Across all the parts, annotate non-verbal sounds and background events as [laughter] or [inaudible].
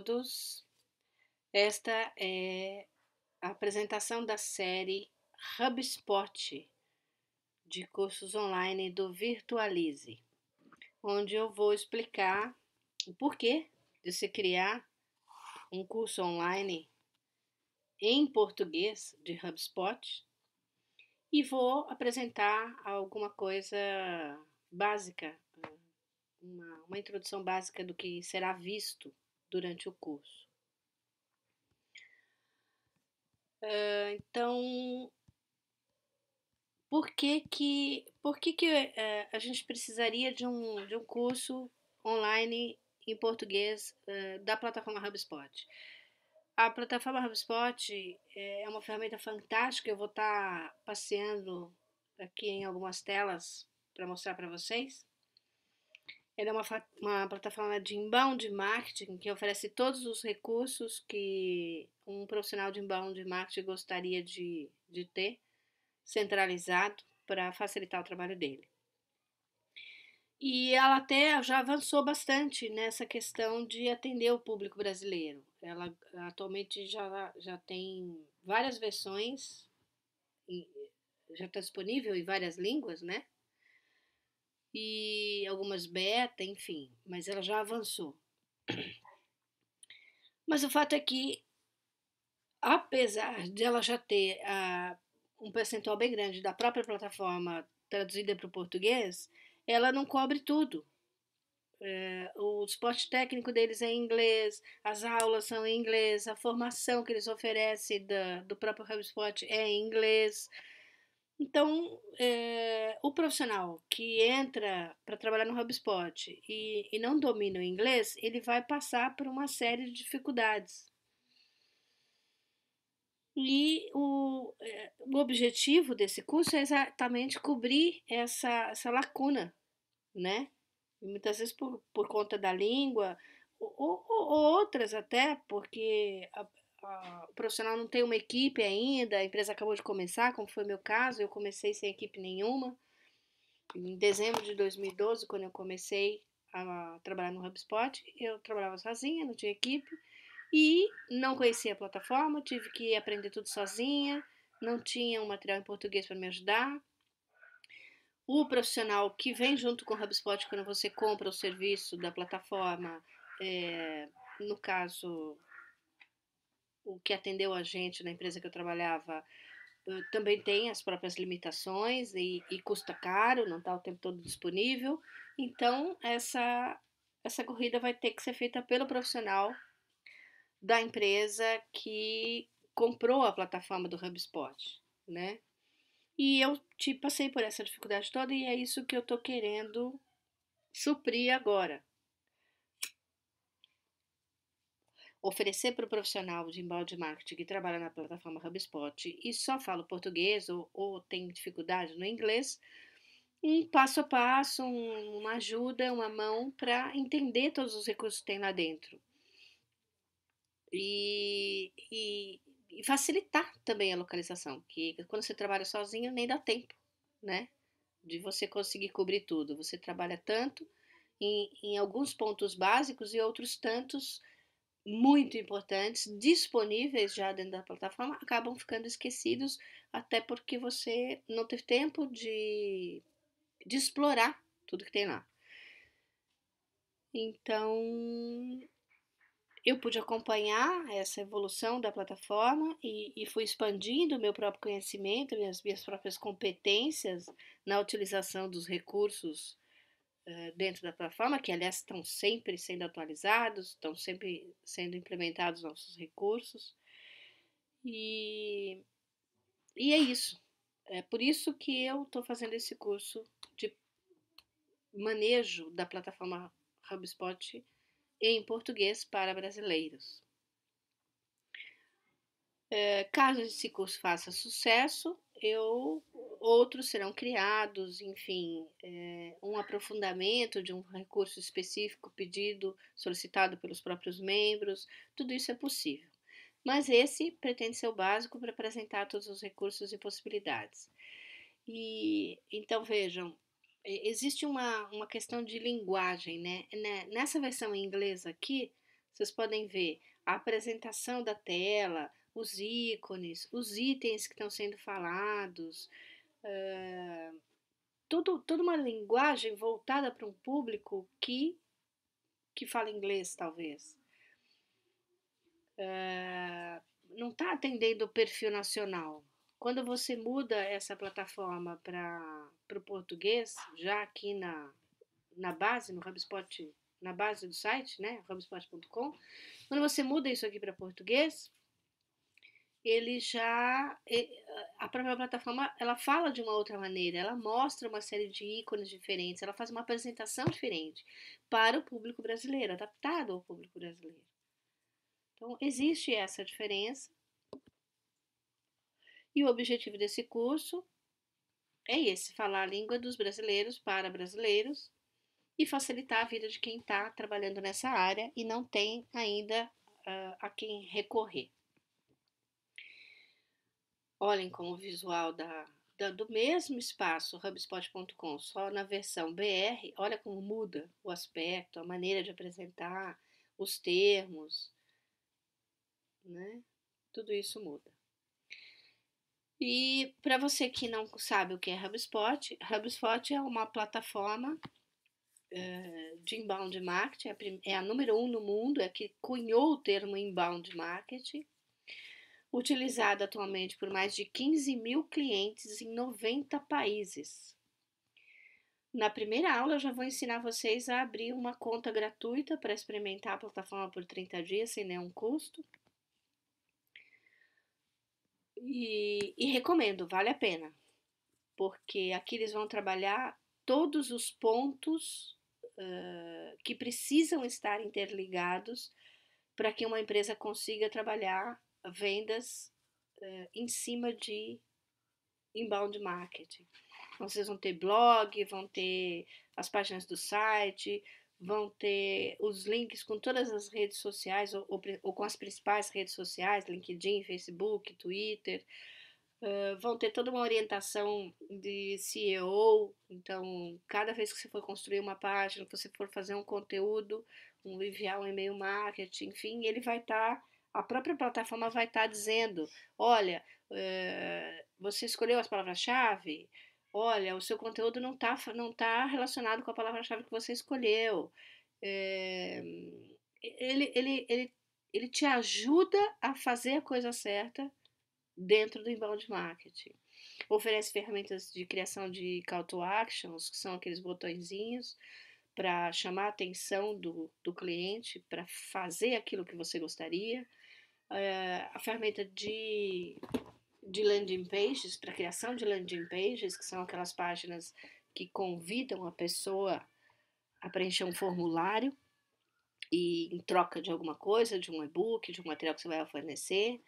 todos. Esta é a apresentação da série HubSpot de cursos online do Virtualize, onde eu vou explicar o porquê de se criar um curso online em português de HubSpot e vou apresentar alguma coisa básica, uma, uma introdução básica do que será visto durante o curso. Ah, então, por que que, por que, que ah, a gente precisaria de um, de um curso online em português ah, da plataforma HubSpot? A plataforma HubSpot eh, é uma ferramenta fantástica, eu vou estar tá passeando aqui em algumas telas para mostrar para vocês. Ela é uma, uma plataforma de inbound marketing que oferece todos os recursos que um profissional de inbound marketing gostaria de, de ter, centralizado, para facilitar o trabalho dele. E ela até já avançou bastante nessa questão de atender o público brasileiro. Ela atualmente já, já tem várias versões, já está disponível em várias línguas, né? e algumas beta, enfim, mas ela já avançou. [clears throat] Mas o fato é que, apesar de ela já ter uh, um percentual bem grande da própria plataforma traduzida para o português, ela não cobre tudo. É, o suporte técnico deles é em inglês, as aulas são em inglês, a formação que eles oferecem da, do próprio HubSpot é em inglês. Então, é, o profissional que entra para trabalhar no HubSpot e, e não domina o inglês, ele vai passar por uma série de dificuldades. E o, eh, o objetivo desse curso é exatamente cobrir essa, essa lacuna, né? E muitas vezes por, por conta da língua, ou, ou, ou outras até, porque a, o profissional não tem uma equipe ainda, a empresa acabou de começar, como foi o meu caso, eu comecei sem equipe nenhuma. Em dezembro de 2012, quando eu comecei a trabalhar no HubSpot, eu trabalhava sozinha, não tinha equipe e não conhecia a plataforma, tive que aprender tudo sozinha, não tinha um material em português para me ajudar. O profissional que vem junto com o HubSpot quando você compra o serviço da plataforma, é, no caso o que atendeu a gente na empresa que eu trabalhava também tem as próprias limitações e, e custa caro, não está o tempo todo disponível. Então, essa, essa corrida vai ter que ser feita pelo profissional da empresa que comprou a plataforma do HubSpot, né? E eu te passei por essa dificuldade toda e é isso que eu estou querendo suprir agora. oferecer para o profissional de embalde marketing que trabalha na plataforma HubSpot e só fala português ou, ou tem dificuldade no inglês, um passo a passo, um, uma ajuda, uma mão para entender todos os recursos que tem lá dentro. E, e, e facilitar também a localização, que quando você trabalha sozinho nem dá tempo, né? De você conseguir cobrir tudo. Você trabalha tanto em, em alguns pontos básicos e outros tantos muito importantes, disponíveis já dentro da plataforma, acabam ficando esquecidos, até porque você não teve tempo de, de explorar tudo que tem lá. Então, eu pude acompanhar essa evolução da plataforma e, e fui expandindo o meu próprio conhecimento, minhas, minhas próprias competências na utilização dos recursos eh, dentro da plataforma, que aliás estão sempre sendo atualizados, estão sempre sendo implementados nossos recursos. E, e é isso. É por isso que eu estou fazendo esse curso de manejo da plataforma HubSpot em português para brasileiros. É, caso esse curso faça sucesso, eu outros serão criados, enfim, é, um aprofundamento de um recurso específico pedido, solicitado pelos próprios membros, tudo isso é possível. Mas esse pretende ser o básico para apresentar todos os recursos e possibilidades. E então vejam, é, existe uma, uma questão de linguagem, né? né? Nessa versão em inglês aqui, vocês podem ver a apresentação da tela, os ícones, os itens que estão sendo falados, eh, tudo, toda uma linguagem voltada para um público que, que fala inglês, talvez. Eh, não está atendendo o perfil nacional. Quando você muda essa plataforma para o português, já aqui na, na base, no HubSpot, na base do site, né, hubspot.com, quando você muda isso aqui para português, ele já a própria plataforma ela fala de uma outra maneira, ela mostra uma série de ícones diferentes, ela faz uma apresentação diferente para o público brasileiro, adaptado ao público brasileiro. Então existe essa diferença. E o objetivo desse curso é esse: falar a língua dos brasileiros para brasileiros e facilitar a vida de quem está trabalhando nessa área e não tem ainda uh, a quem recorrer. Olhem como o visual da, da do mesmo espaço, hubspot.com, só na versão BR, olha como muda o aspecto, a maneira de apresentar, os termos, né? Tudo isso muda. E para você que não sabe o que é HubSpot, HubSpot é uma plataforma eh, de inbound marketing, é a, é a número um no mundo, é a que cunhou o termo inbound marketing utilizada atualmente por mais de 15 mil clientes em 90 países. Na primeira aula, eu já vou ensinar vocês a abrir uma conta gratuita para experimentar a plataforma por 30 dias sem nenhum custo. E, e, recomendo, vale a pena, porque aqui eles vão trabalhar todos os pontos uh, que precisam estar interligados para que uma empresa consiga trabalhar vendas é, em cima de inbound marketing. Então, vocês vão ter blog, vão ter as páginas do site, vão ter os links com todas as redes sociais ou, ou, ou com as principais redes sociais, LinkedIn, Facebook, Twitter. Uh, vão ter toda uma orientação de CEO, então cada vez que você for construir uma página, que você for fazer um conteúdo, um enviar um e-mail marketing, enfim, ele vai estar tá a própria plataforma vai estar tá dizendo: olha, é, você escolheu as palavras-chave, olha, o seu conteúdo não está não tá relacionado com a palavra-chave que você escolheu. É, ele, ele, ele, ele te ajuda a fazer a coisa certa dentro do inbound marketing. Oferece ferramentas de criação de call to actions, que são aqueles botõezinhos para chamar a atenção do, do cliente, para fazer aquilo que você gostaria. Eh, a ferramenta de, de landing pages, para criação de landing pages, que são aquelas páginas que convidam a pessoa a preencher um formulário e em troca de alguma coisa, de um e-book, de um material que você vai fornecer.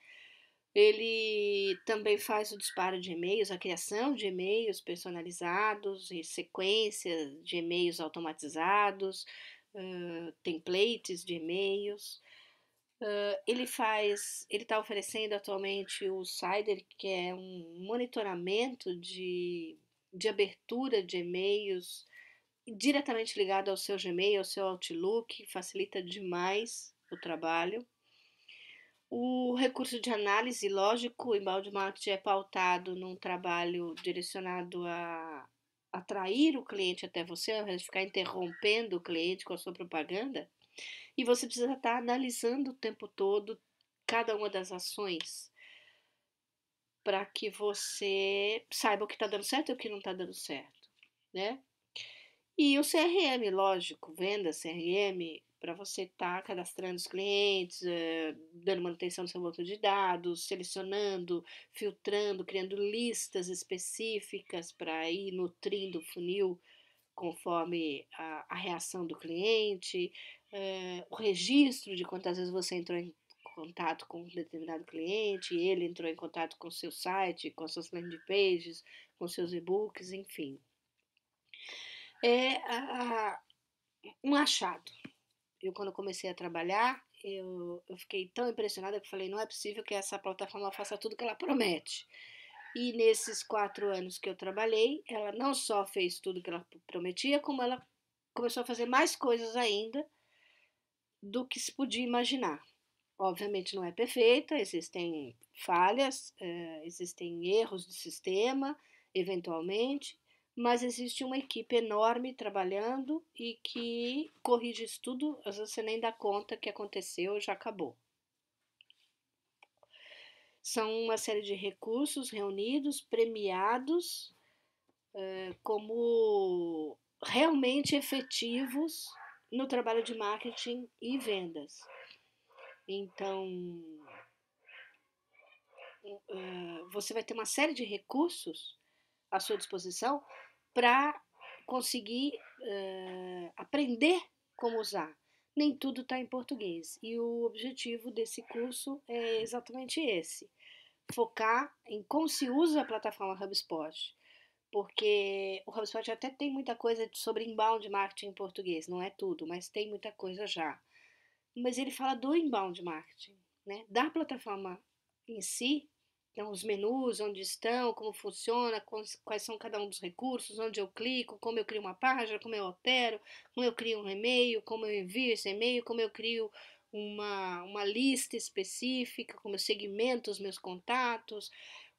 Ele também faz o disparo de e-mails, a criação de e-mails personalizados e sequências de e-mails automatizados, uh, templates de e-mails. Uh, ele faz, ele está oferecendo atualmente o Cider, que é um monitoramento de, de abertura de e-mails diretamente ligado ao seu Gmail, ao seu Outlook, facilita demais o trabalho. O recurso de análise, lógico, o balde marketing é pautado num trabalho direcionado a atrair o cliente até você, ao invés de ficar interrompendo o cliente com a sua propaganda. E você precisa estar tá analisando o tempo todo cada uma das ações para que você saiba o que está dando certo e o que não está dando certo, né? E o CRM, lógico, venda CRM, para você estar tá cadastrando os clientes, eh, dando manutenção do seu banco de dados, selecionando, filtrando, criando listas específicas para ir nutrindo o funil conforme a, a reação do cliente, é, o registro de quantas vezes você entrou em contato com um determinado cliente, ele entrou em contato com seu site, com suas landing pages, com seus e-books, enfim. É a, um achado. Eu, quando comecei a trabalhar, eu, eu fiquei tão impressionada que falei: não é possível que essa plataforma faça tudo que ela promete. E nesses quatro anos que eu trabalhei, ela não só fez tudo que ela prometia, como ela começou a fazer mais coisas ainda do que se podia imaginar. Obviamente não é perfeita, existem falhas, eh, existem erros de sistema, eventualmente, mas existe uma equipe enorme trabalhando e que corrige isso tudo, às vezes você nem dá conta que aconteceu, já acabou. São uma série de recursos reunidos, premiados eh, como realmente efetivos no trabalho de marketing e vendas. Então, eh, você vai ter uma série de recursos à sua disposição para conseguir uh, aprender como usar. Nem tudo está em português. E o objetivo desse curso é exatamente esse: focar em como se usa a plataforma HubSpot porque o HubSpot até tem muita coisa sobre inbound marketing em português, não é tudo, mas tem muita coisa já. Mas ele fala do inbound marketing, né? Da plataforma em si, então é os menus, onde estão, como funciona, quais são cada um dos recursos, onde eu clico, como eu crio uma página, como eu altero, como eu crio um e-mail, como eu envio esse e-mail, como eu crio uma, uma lista específica, como eu segmento os meus contatos,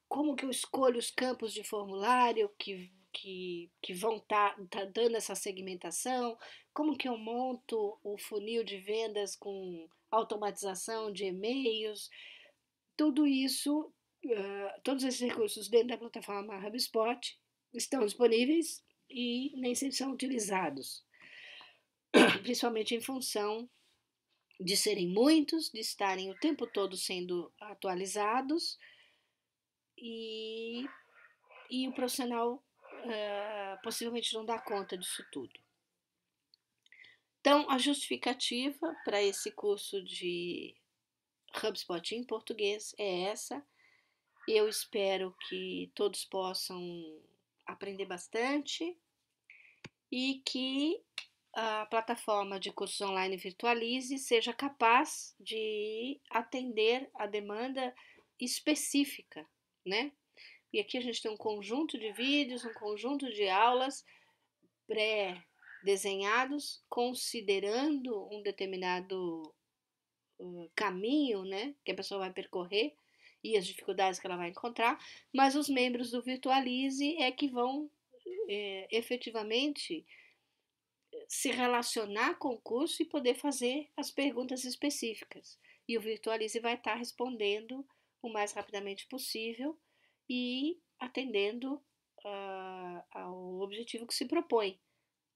como que eu escolho os campos de formulário que, que, que vão estar tá, tá dando essa segmentação, como que eu monto o funil de vendas com automatização de e-mails, tudo isso, uh, todos esses recursos dentro da plataforma HubSpot estão disponíveis e nem sempre são utilizados, [clears throat] principalmente em função de serem muitos, de estarem o tempo todo sendo atualizados e, e o profissional uh, possivelmente não dá conta disso tudo. Então, a justificativa para esse curso de HubSpot em português é essa. Eu espero que todos possam aprender bastante e que a plataforma de cursos online virtualize seja capaz de atender a demanda específica né? E aqui a gente tem um conjunto de vídeos, um conjunto de aulas pré-desenhados, considerando um determinado caminho, né? Que a pessoa vai percorrer e as dificuldades que ela vai encontrar, mas os membros do Virtualize é que vão é, efetivamente se relacionar com o curso e poder fazer as perguntas específicas. E o Virtualize vai estar respondendo o mais rapidamente possível e atendendo uh, ao objetivo que se propõe,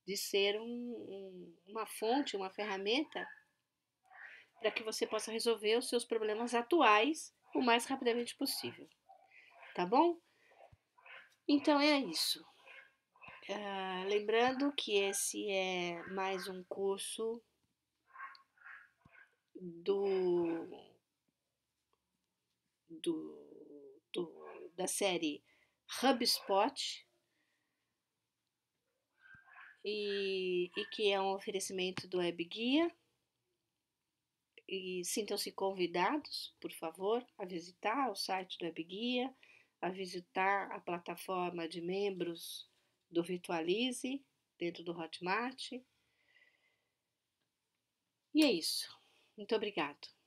de ser um, um, uma fonte, uma ferramenta para que você possa resolver os seus problemas atuais o mais rapidamente possível. Tá bom? Então é isso. Uh, lembrando que esse é mais um curso do do, do, da série HubSpot, e, e que é um oferecimento do WebGuia. E sintam-se convidados, por favor, a visitar o site do WebGuia, a visitar a plataforma de membros do Virtualize, dentro do Hotmart. E é isso. Muito obrigado.